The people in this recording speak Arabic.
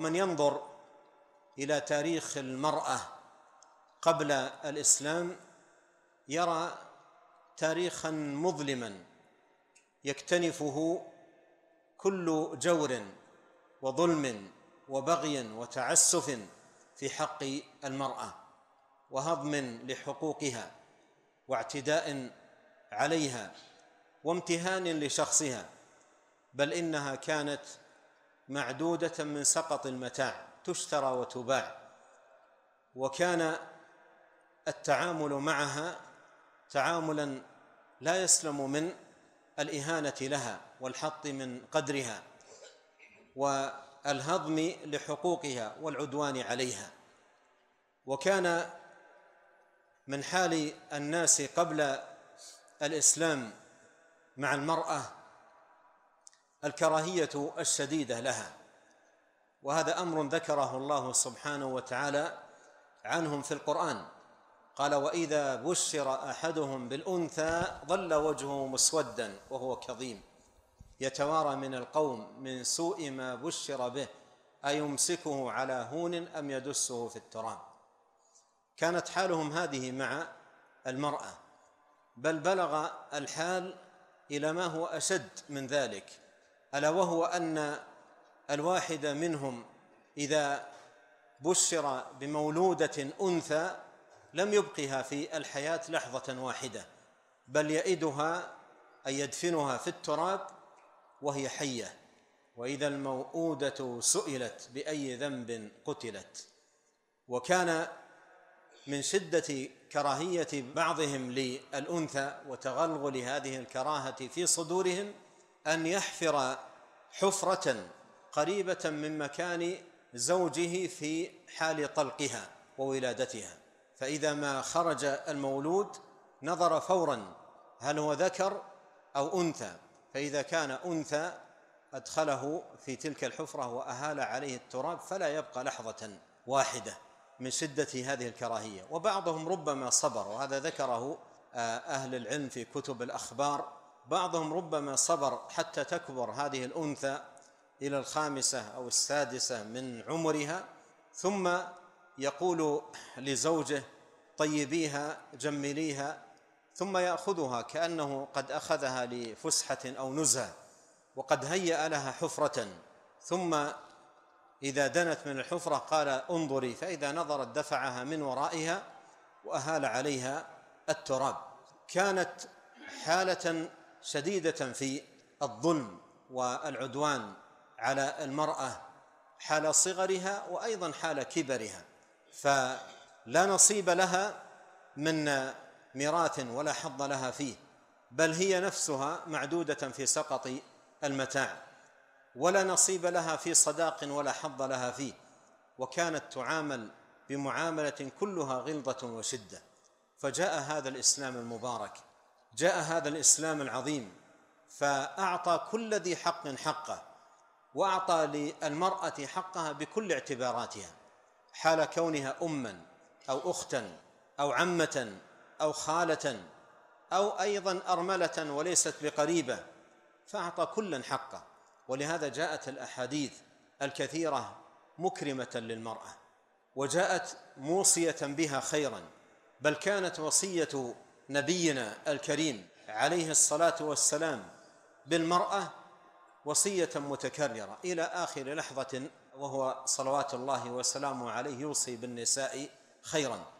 ومن ينظر الى تاريخ المراه قبل الاسلام يرى تاريخا مظلما يكتنفه كل جور وظلم وبغي وتعسف في حق المراه وهضم لحقوقها واعتداء عليها وامتهان لشخصها بل انها كانت معدوده من سقط المتاع تشترى وتباع وكان التعامل معها تعاملا لا يسلم من الاهانه لها والحط من قدرها والهضم لحقوقها والعدوان عليها وكان من حال الناس قبل الاسلام مع المراه الكراهيه الشديده لها وهذا امر ذكره الله سبحانه وتعالى عنهم في القران قال واذا بشر احدهم بالانثى ظل وجهه مسودا وهو كظيم يتوارى من القوم من سوء ما بشر به ايمسكه على هون ام يدسه في التراب كانت حالهم هذه مع المراه بل بلغ الحال الى ما هو اشد من ذلك ألا وهو أن الواحد منهم إذا بشر بمولودة أنثى لم يبقها في الحياة لحظة واحدة بل يئدها اي يدفنها في التراب وهي حية وإذا الموءودة سئلت بأي ذنب قتلت وكان من شدة كراهية بعضهم للأنثى وتغلغل هذه الكراهة في صدورهم أن يحفر حفرة قريبة من مكان زوجه في حال طلقها وولادتها فإذا ما خرج المولود نظر فورا هل هو ذكر أو أنثى فإذا كان أنثى أدخله في تلك الحفرة وأهال عليه التراب فلا يبقى لحظة واحدة من شدة هذه الكراهية وبعضهم ربما صبر وهذا ذكره آه، أهل العلم في كتب الأخبار بعضهم ربما صبر حتى تكبر هذه الأنثى إلى الخامسة أو السادسة من عمرها ثم يقول لزوجه طيبيها جمليها ثم يأخذها كأنه قد أخذها لفسحة أو نزهة وقد هيأ لها حفرة ثم إذا دنت من الحفرة قال انظري فإذا نظرت دفعها من ورائها وأهال عليها التراب كانت حالة شديدة في الظلم والعدوان على المرأة حال صغرها وأيضا حال كبرها فلا نصيب لها من ميراث ولا حظ لها فيه بل هي نفسها معدودة في سقط المتاع ولا نصيب لها في صداق ولا حظ لها فيه وكانت تعامل بمعاملة كلها غلظة وشدة فجاء هذا الإسلام المبارك جاء هذا الاسلام العظيم فاعطى كل ذي حق حقه واعطى للمراه حقها بكل اعتباراتها حال كونها اما او اختا او عمه او خاله او ايضا ارمله وليست بقريبه فاعطى كلا حقه ولهذا جاءت الاحاديث الكثيره مكرمه للمراه وجاءت موصيه بها خيرا بل كانت وصيه نبينا الكريم عليه الصلاة والسلام بالمرأة وصية متكررة إلى آخر لحظة وهو صلوات الله وسلامه عليه يوصي بالنساء خيرا